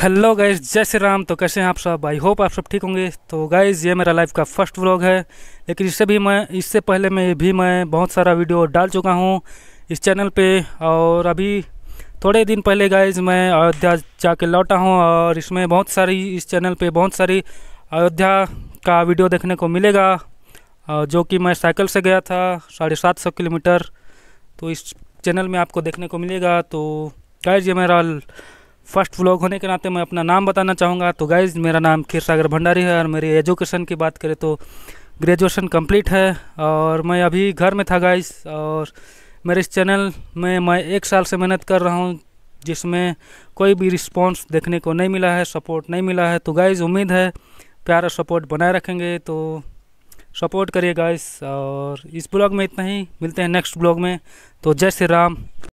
hello guys जय श्री राम तो कैसे हैं आप सब आई होप आप सब ठीक होंगे तो गाइज़ ये मेरा लाइफ का फर्स्ट व्लॉग है लेकिन इससे भी मैं इससे पहले मैं भी मैं बहुत सारा वीडियो डाल चुका हूँ इस चैनल पे और अभी थोड़े दिन पहले गाइज़ मैं अयोध्या जाके लौटा हूँ और इसमें बहुत सारी इस चैनल पे बहुत सारी अयोध्या का वीडियो देखने को मिलेगा जो कि मैं साइकिल से गया था साढ़े सात सौ किलोमीटर तो इस चैनल में आपको देखने को मिलेगा तो गाइज ये मेरा फर्स्ट व्लॉग होने के नाते मैं अपना नाम बताना चाहूँगा तो गाइज मेरा नाम खीर सागर भंडारी है और मेरी एजुकेशन की बात करें तो ग्रेजुएशन कंप्लीट है और मैं अभी घर में था गाइज और मेरे इस चैनल में मैं एक साल से मेहनत कर रहा हूँ जिसमें कोई भी रिस्पॉन्स देखने को नहीं मिला है सपोर्ट नहीं मिला है तो गाइज़ उम्मीद है प्यार सपोर्ट बनाए रखेंगे तो सपोर्ट करिए गाइस और इस ब्लॉग में इतना ही मिलते हैं नेक्स्ट ब्लॉग में तो जय श्री राम